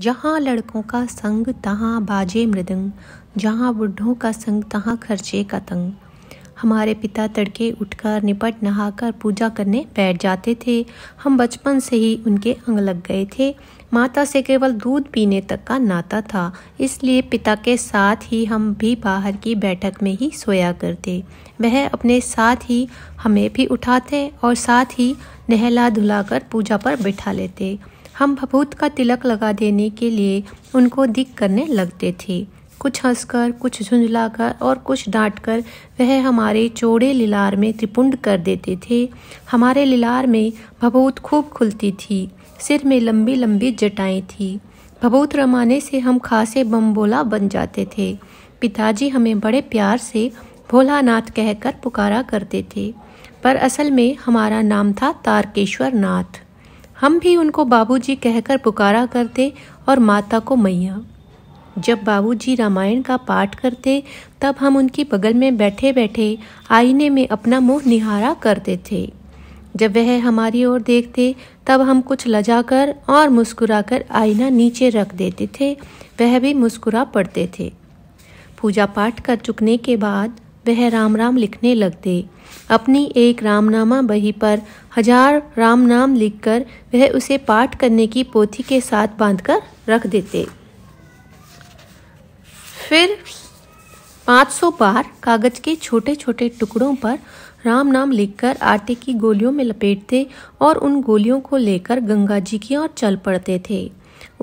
जहाँ लड़कों का संग तहाँ बाजे मृदंग जहाँ बुढ़ों का संग तहाँ खर्चे का तंग हमारे पिता तड़के उठकर निपट नहाकर पूजा करने बैठ जाते थे हम बचपन से ही उनके अंग लग गए थे माता से केवल दूध पीने तक का नाता था इसलिए पिता के साथ ही हम भी बाहर की बैठक में ही सोया करते वह अपने साथ ही हमें भी उठाते और साथ ही नहला धुला कर पूजा पर बिठा लेते हम भभूत का तिलक लगा देने के लिए उनको दिक करने लगते थे कुछ हंसकर कुछ झुंझलाकर और कुछ डांटकर वह हमारे चौड़े लिलार में त्रिपुंड कर देते थे हमारे लिलार में भभूत खूब खुलती थी सिर में लंबी लंबी जटाएं थी भभूत रमाने से हम खासे बम्बोला बन जाते थे पिताजी हमें बड़े प्यार से भोलानाथ कहकर पुकारा करते थे पर असल में हमारा नाम था तारकेश्वर नाथ हम भी उनको बाबूजी कहकर पुकारा करते और माता को मैया जब बाबूजी रामायण का पाठ करते तब हम उनकी बगल में बैठे बैठे आईने में अपना मुंह निहारा करते थे जब वह हमारी ओर देखते तब हम कुछ लजाकर और मुस्कुराकर आईना नीचे रख देते थे वह भी मुस्कुरा पड़ते थे पूजा पाठ कर चुकने के बाद वह राम राम लिखने लगते अपनी एक रामनामा बही पर हजार राम नाम लिखकर वह उसे पाठ करने की पोथी के साथ बांधकर रख देते फिर 500 बार कागज के छोटे छोटे टुकड़ों पर राम नाम लिखकर आटे की गोलियों में लपेटते और उन गोलियों को लेकर गंगा जी की ओर चल पड़ते थे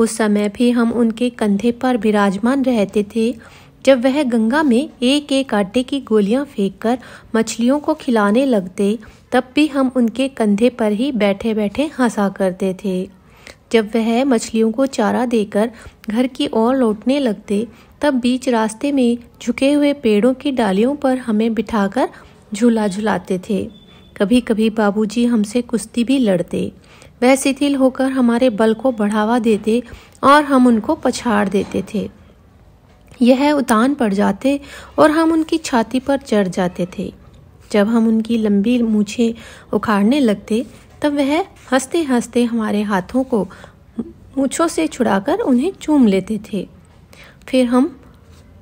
उस समय भी हम उनके कंधे पर विराजमान रहते थे जब वह गंगा में एक एक आटे की गोलियां फेंककर मछलियों को खिलाने लगते तब भी हम उनके कंधे पर ही बैठे बैठे हंसा करते थे जब वह मछलियों को चारा देकर घर की ओर लौटने लगते तब बीच रास्ते में झुके हुए पेड़ों की डालियों पर हमें बिठाकर झूला झुलाते थे कभी कभी बाबूजी हमसे कुश्ती भी लड़ते वह शिथिल होकर हमारे बल को बढ़ावा देते और हम उनको पछाड़ देते थे यह उतान पड़ जाते और हम उनकी छाती पर चढ़ जाते थे जब हम उनकी लंबी मूछें उखाड़ने लगते तब वह हंसते हंसते हमारे हाथों को मूछों से छुड़ाकर उन्हें चूम लेते थे फिर हम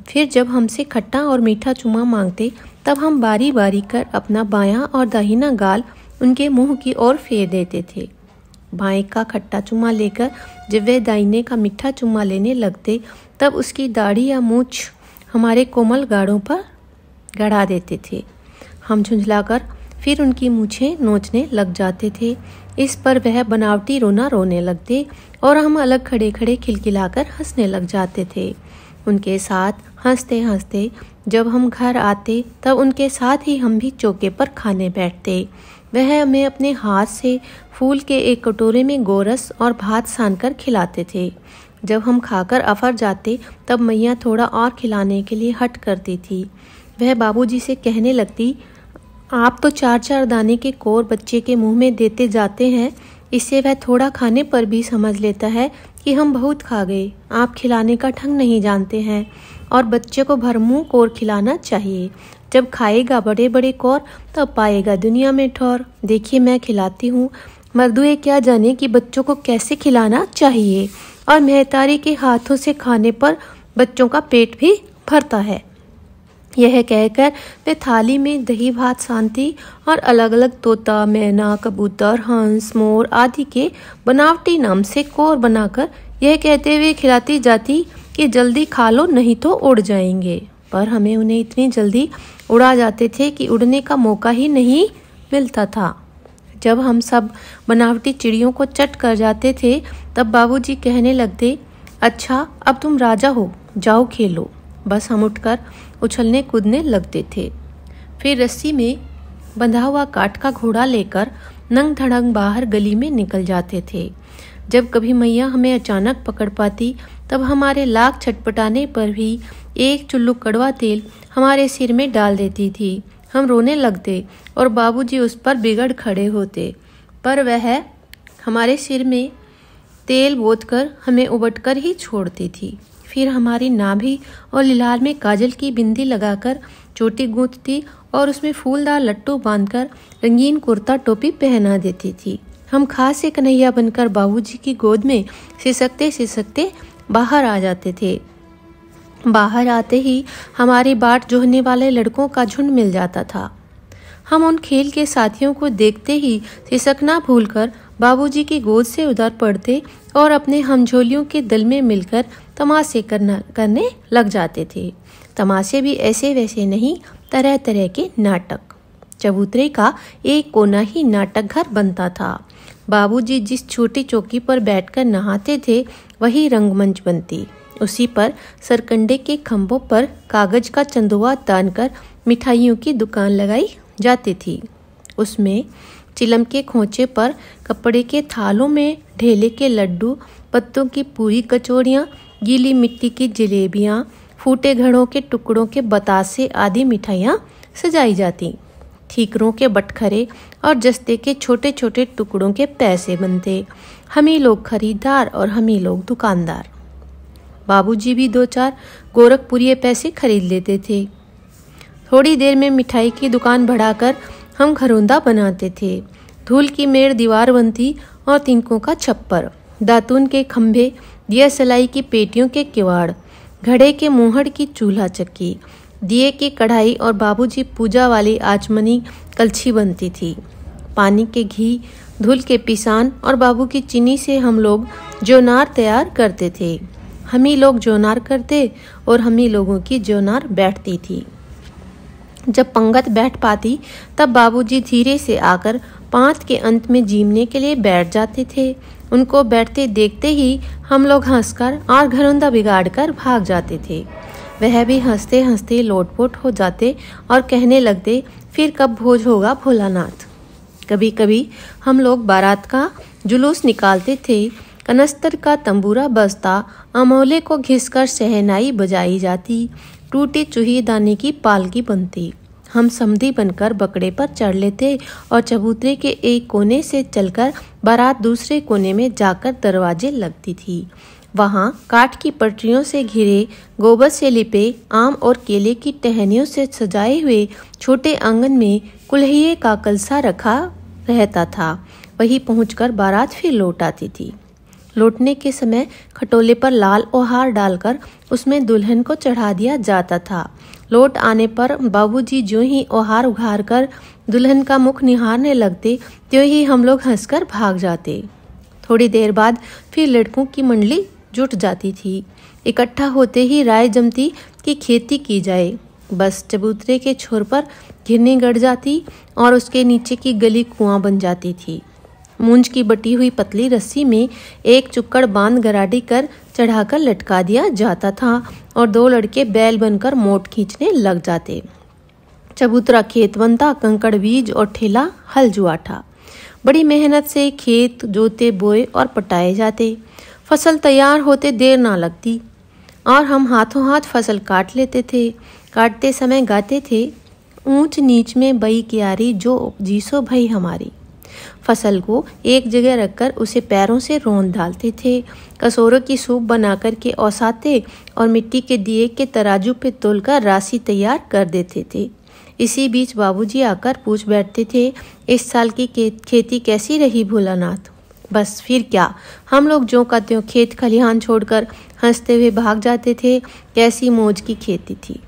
फिर जब हमसे खट्टा और मीठा चुमा मांगते तब हम बारी बारी कर अपना बायां और दाहिना गाल उनके मुंह की ओर फेर देते थे बाएं का खट्टा चुम्मा लेकर वह दाइने का मीठा चुम्मा लेने लगते तब उसकी दाढ़ी या मूछ हमारे कोमल गाढ़ों पर गढ़ा देते थे हम झुंझलाकर फिर उनकी मूछें नोचने लग जाते थे इस पर वह बनावटी रोना रोने लगते और हम अलग खड़े खड़े खिलखिलाकर हंसने लग जाते थे उनके साथ हंसते हंसते जब हम घर आते तब उनके साथ ही हम भी चौके पर खाने बैठते वह हमें अपने हाथ से फूल के एक कटोरे में गोरस और भात सान कर खिलाते थे जब हम खाकर अफर जाते तब मैया थोड़ा और खिलाने के लिए हट करती थी वह बाबूजी से कहने लगती आप तो चार चार दाने के कोर बच्चे के मुंह में देते जाते हैं इससे वह थोड़ा खाने पर भी समझ लेता है कि हम बहुत खा गए आप खिलाने का ढंग नहीं जानते हैं और बच्चे को भरमूह कोर खिलाना चाहिए जब खाएगा बड़े बड़े कौर तब पाएगा दुनिया में ठौर देखिए मैं खिलाती हूँ मर्दुए क्या जाने कि बच्चों को कैसे खिलाना चाहिए और मेहतारी के हाथों से खाने पर बच्चों का पेट भी भरता है यह कहकर वे थाली में दही भात शांति और अलग अलग तोता मैना कबूतर हंस मोर आदि के बनावटी नाम से कोर बनाकर यह कहते हुए खिलाती जाती कि जल्दी खा लो नहीं तो उड़ जाएंगे पर हमें उन्हें इतनी जल्दी उड़ा जाते थे कि उड़ने का मौका ही नहीं मिलता था जब हम सब बनावटी चिड़ियों को चट कर जाते थे तब बाबूजी कहने लगते अच्छा अब तुम राजा हो जाओ खेलो बस हम उठकर उछलने कूदने लगते थे फिर रस्सी में बंधा हुआ काट का घोड़ा लेकर नंग धड़ंग बाहर गली में निकल जाते थे जब कभी मैया हमें अचानक पकड़ पाती तब हमारे लाख छटपटाने पर भी एक चुल्लू कड़वा तेल हमारे सिर में डाल देती थी हम रोने लगते और बाबूजी उस पर बिगड़ खड़े होते पर वह हमारे सिर में तेल बोत हमें उबट ही छोड़ती थी फिर हमारी नाभि और लिलार में काजल की बिंदी लगाकर चोटी गूंथती और उसमें फूलदार लट्टू बांधकर रंगीन कुर्ता टोपी पहना देती थी हम खास से कन्हैया बनकर बाबूजी की गोद में सिसकते सिसकते बाहर आ जाते थे बाहर आते ही हमारी बाट जोहने वाले लड़कों का झुंड मिल जाता था हम उन खेल के साथियों को देखते ही सिसकना भूलकर बाबूजी की गोद से उधर पड़ते और अपने हमझोलियों के दल में मिलकर तमाशे करना करने लग जाते थे तमाशे भी ऐसे वैसे नहीं तरह तरह के नाटक चबूतरे का एक कोना ही नाटक घर बनता था बाबूजी जिस छोटी चौकी पर बैठकर नहाते थे वही रंगमंच बनती उसी पर सरकंडे के खम्भों पर कागज का चंदुआ तान कर मिठाइयों की दुकान लगाई जाती थी उसमें चिलम के खोचे पर कपड़े के थालों में ढेले के लड्डू पत्तों की पूरी कचौड़ियाँ गीली मिट्टी की जलेबियाँ फूटे घड़ों के टुकड़ों के बतासे आदि मिठाइयाँ सजाई जाती ठीकरों के बटखरे और जस्ते के छोटे छोटे टुकड़ों के पैसे बनते हम ही लोग खरीदार और हम ही लोग दुकानदार बाबूजी भी दो चार गोरखपुरी पैसे खरीद लेते थे थोड़ी देर में मिठाई की दुकान बढ़ाकर हम घरौंदा बनाते थे धूल की मेड़ दीवार बनती और तिनकों का छप्पर दातून के खम्भे दिया सलाई की पेटियों के किवाड़ घड़े के मोहड़ की चूल्हा चक्की दिए की कढ़ाई और बाबूजी पूजा वाली आचमनी कलछी बनती थी पानी के घी धुल के पिसान और बाबू की चीनी से हम लोग जोनार तैयार करते थे हम ही लोग जोनार करते और हम ही लोगों की जोनार बैठती थी जब पंगत बैठ पाती तब बाबूजी धीरे से आकर पांत के अंत में जीमने के लिए बैठ जाते थे उनको बैठते देखते ही हम लोग हंसकर और घरौंदा बिगाड़ कर भाग जाते थे वह भी हंसते हंसते लोटपोट हो जाते और कहने लगते फिर कब भोज होगा भोलानाथ कभी कभी हम लोग बारात का जुलूस निकालते थे कनस्तर का तंबूरा बजता अमोले को घिसकर सहनाई बजाई जाती टूटी चूही दाने की पालकी बनती हम समी बनकर बकड़े पर चढ़ लेते और चबूतरे के एक कोने से चलकर बारात दूसरे कोने में जाकर दरवाजे लगती थी वहाँ काठ की पटरियों से घिरे गोबर से लिपे आम और केले की टहनियों से सजाए हुए छोटे आंगन में कुल्हे का कलसा रखा रहता था वहीं पहुंचकर बारात फिर लौट आती थी लौटने के समय खटोले पर लाल ओहार डालकर उसमें दुल्हन को चढ़ा दिया जाता था लौट आने पर बाबूजी जो ही ओहार उघार कर दुल्हन का मुख निहारने लगते त्यों ही हम लोग हंसकर भाग जाते थोड़ी देर बाद फिर लड़कों की मंडली जुट जाती थी इकट्ठा होते ही राय जमती कि खेती की जाए बस चबूतरे के छोर पर घिरनी गड़ जाती और उसके नीचे की गली कुआं बन जाती थी मूंज की बटी हुई पतली रस्सी में एक चुक्कड़ बांध गराडी कर चढ़ाकर लटका दिया जाता था और दो लड़के बैल बनकर मोट खींचने लग जाते चबूतरा खेत बनता कंकड़ बीज और ठेला हल जुआ था बड़ी मेहनत से खेत जोते बोए और पटाए जाते फसल तैयार होते देर ना लगती और हम हाथों हाथ फसल काट लेते थे काटते समय गाते थे ऊंच नीच में बई क्यारी जो जीसो भई हमारी फसल को एक जगह रखकर उसे पैरों से रोन डालते थे कसोरों की सूप बना कर के औसाते और मिट्टी के दिए के तराजू पे तोलकर राशि तैयार कर देते थे इसी बीच बाबूजी आकर पूछ बैठते थे इस साल की खेती कैसी रही भोलानाथ बस फिर क्या हम लोग जो कहते हो खेत खलिहान छोड़कर हंसते हुए भाग जाते थे कैसी मौज की खेती थी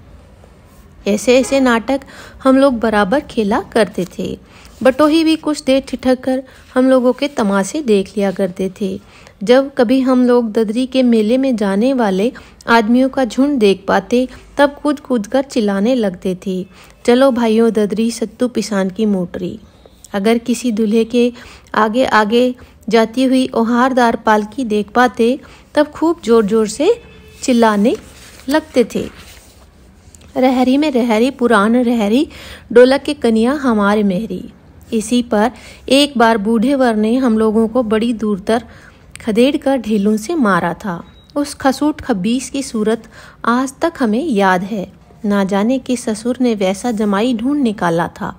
ऐसे ऐसे नाटक हम लोग बराबर खेला करते थे बटोही भी कुछ देर ठिठक कर हम लोगों के तमाशे देख लिया करते थे जब कभी हम लोग ददरी के मेले में जाने वाले आदमियों का झुंड देख पाते तब कूद कूद कर चिल्लाने लगते थे चलो भाइयों ददरी सत्तू पिसान की मोटरी अगर किसी दूल्हे के आगे आगे जाती हुई ओहारदार पालकी देख पाते तब खूब जोर जोर से चिल्लाने लगते थे रहरी में रहरी पुरान रहरी डोलक के कनिया हमारे मेहरी इसी पर एक बार बूढ़े वर ने हम लोगों को बड़ी दूर तक खदेड़ कर ढीलों से मारा था उस खसूट खबीस की सूरत आज तक हमें याद है ना जाने कि ससुर ने वैसा जमाई ढूंढ निकाला था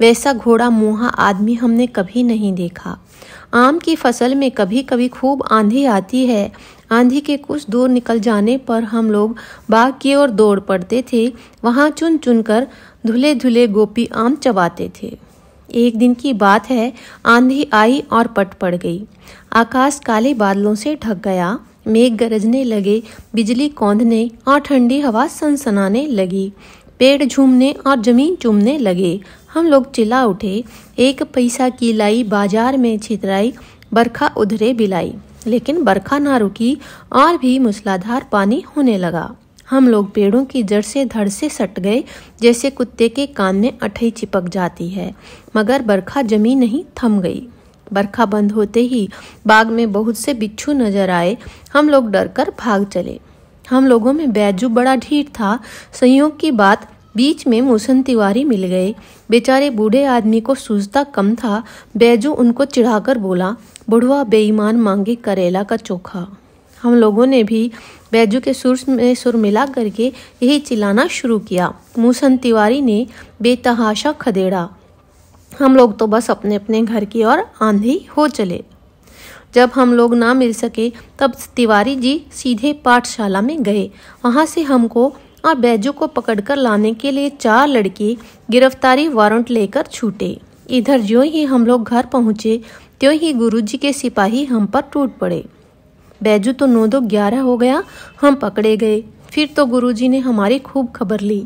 वैसा घोड़ा मुहा आदमी हमने कभी नहीं देखा आम की फसल में कभी कभी खूब आंधी आती है आंधी के कुछ दूर निकल जाने पर हम लोग बाग की ओर दौड़ पड़ते थे वहाँ चुन चुन कर धुले धुले गोपी आम चबाते थे एक दिन की बात है आंधी आई और पट पड़ गई आकाश काले बादलों से ढक गया मेघ गरजने लगे बिजली कौंधने और ठंडी हवा सनसनाने लगी पेड़ झूमने और जमीन चूमने लगे हम लोग चिल्ला उठे एक पैसा की लाई बाजार में छितराई बरखा उधरे बिलाई लेकिन बरखा ना रुकी और भी मूसलाधार पानी होने लगा हम लोग पेड़ों की जड़ से धड़ से सट गए जैसे कुत्ते के कान में अठई चिपक जाती है मगर बरखा जमी नहीं थम गई बरखा बंद होते ही बाग में बहुत से बिच्छू नजर आए हम लोग डरकर भाग चले हम लोगों में बैजू बड़ा ढीठ था संयोग की बात बीच में मूसन तिवारी मिल गए बेचारे बूढ़े आदमी को सूझता कम था बैजू उनको चिढ़ाकर बोला बुढ़वा बेईमान मांगे करेला का चोखा हम लोगों ने भी बैजू के सुर में सुर मिला करके यही चिल्लाना शुरू किया मूसन तिवारी ने बेतहाशा खदेड़ा हम लोग तो बस अपने अपने घर की ओर आंधी हो चले जब हम लोग ना मिल सके तब तिवारी जी सीधे पाठशाला में गए वहाँ से हमको और बैजू को पकड़कर लाने के लिए चार लड़के गिरफ्तारी वारंट लेकर छूटे इधर ज्यों ही हम लोग घर पहुँचे त्यों ही गुरुजी के सिपाही हम पर टूट पड़े बैजू तो नौ दो ग्यारह हो गया हम पकड़े गए फिर तो गुरुजी ने हमारी खूब खबर ली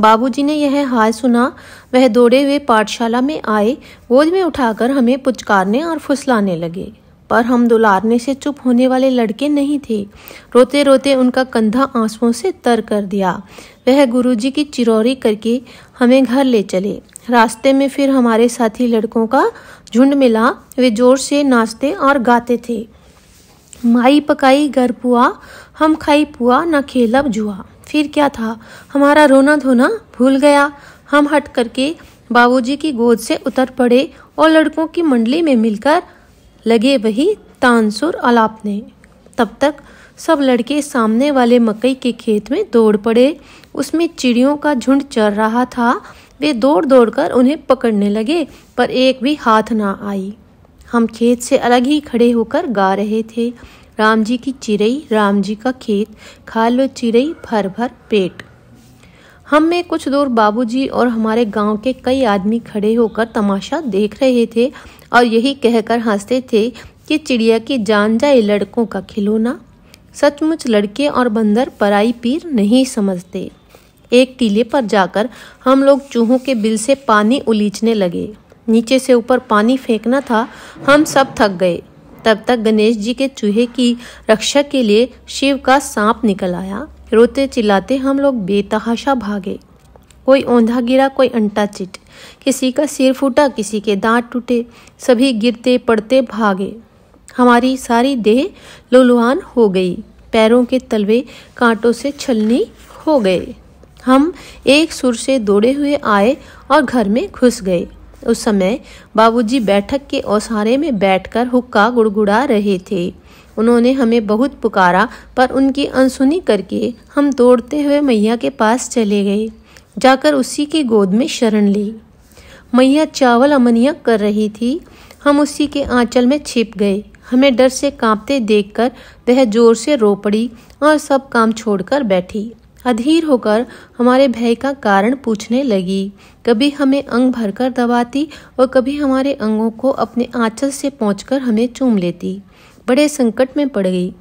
बाबूजी ने यह हाल सुना वह दौड़े हुए पाठशाला में आए गोद में उठाकर हमें पुचकारने और फुसलाने लगे पर हम दुलारने से चुप होने वाले लड़के नहीं थे रोते रोते उनका कंधा आंसुओं से तर कर दिया वह गुरुजी की चिरौरी करके हमें घर ले चले रास्ते में फिर हमारे साथी लड़कों का झुंड मिला वे जोर से नाचते और गाते थे माई पकाई घर पुआ हम खाई पुआ न खेलब जुआ फिर क्या था हमारा रोना धोना भूल गया हम हट करके बाबूजी की गोद से उतर पड़े और लड़कों की मंडली में मिलकर लगे वही तानसुर अलापने तब तक सब लड़के सामने वाले मकई के खेत में दौड़ पड़े उसमें चिड़ियों का झुंड चल रहा था वे दौड़ दौड़ कर उन्हें पकड़ने लगे पर एक भी हाथ ना आई हम खेत से अलग ही खड़े होकर गा रहे थे राम जी की चिड़ई राम जी का खेत खा लो चिड़ई भर भर पेट हम में कुछ दूर बाबूजी और हमारे गांव के कई आदमी खड़े होकर तमाशा देख रहे थे और यही कहकर हंसते थे कि चिड़िया की जान जाए लड़कों का खिलौना सचमुच लड़के और बंदर पराई पीर नहीं समझते एक टीले पर जाकर हम लोग चूहों के बिल से पानी उलीचने लगे नीचे से ऊपर पानी फेंकना था हम सब थक गए तब तक गणेश जी के चूहे की रक्षा के लिए शिव का सांप निकल आया रोते चिल्लाते हम लोग बेतहाशा भागे कोई औंधा गिरा कोई अंटा चिट किसी का सिर फूटा किसी के दांत टूटे सभी गिरते पड़ते भागे हमारी सारी देह लोलुहान हो गई पैरों के तलवे कांटों से छलनी हो गए हम एक सुर से दौड़े हुए आए और घर में घुस गए उस समय बाबूजी बैठक के ओसारे में बैठकर हुक्का गुड़गुड़ा रहे थे उन्होंने हमें बहुत पुकारा पर उनकी अनसुनी करके हम दौड़ते हुए मैया के पास चले गए जाकर उसी की गोद में शरण ली मैया चावल अमनिया कर रही थी हम उसी के आंचल में छिप गए हमें डर से कांपते देखकर वह जोर से रो पड़ी और सब काम छोड़कर बैठी अधीर होकर हमारे भय का कारण पूछने लगी कभी हमें अंग भरकर दबाती और कभी हमारे अंगों को अपने आंचल से पहुँच हमें चूम लेती बड़े संकट में पड़ गई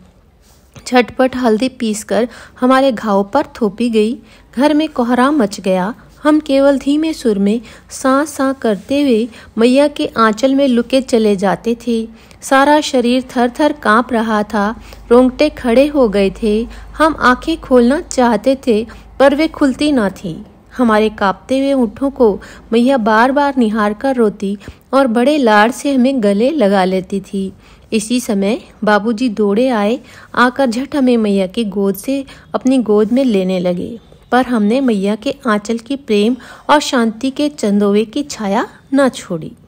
झटपट हल्दी पीसकर हमारे घाव पर थोपी गई घर में कोहरा मच गया हम केवल धीमे सुर में सा सा करते हुए मैया के आंचल में लुके चले जाते थे सारा शरीर थर थर काँप रहा था रोंगटे खड़े हो गए थे हम आंखें खोलना चाहते थे पर वे खुलती ना थी हमारे कांपते हुए ऊँटों को मैया बार बार निहार कर रोती और बड़े लाड़ से हमें गले लगा लेती थी इसी समय बाबूजी दौड़े आए आकर झट हमें मैया की गोद से अपनी गोद में लेने लगे पर हमने मैया के आंचल की प्रेम और शांति के चंदोवे की छाया न छोड़ी